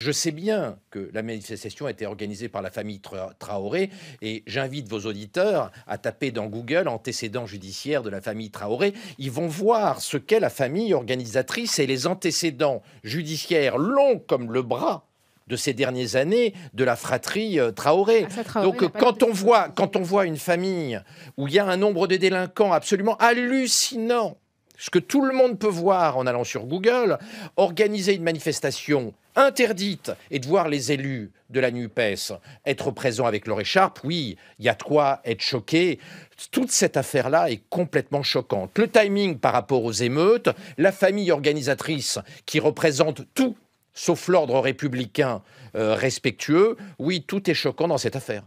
Je sais bien que la manifestation a été organisée par la famille Traoré et j'invite vos auditeurs à taper dans Google antécédents judiciaires de la famille Traoré. Ils vont voir ce qu'est la famille organisatrice et les antécédents judiciaires longs comme le bras de ces dernières années de la fratrie euh, ah, Traoré. Donc quand on voit quand on voit une famille où il y a un nombre de délinquants absolument hallucinant ce que tout le monde peut voir en allant sur Google, organiser une manifestation interdite et de voir les élus de la NUPES être présents avec leur écharpe, oui, il y a de quoi être choqué. Toute cette affaire-là est complètement choquante. Le timing par rapport aux émeutes, la famille organisatrice qui représente tout sauf l'ordre républicain euh, respectueux, oui, tout est choquant dans cette affaire.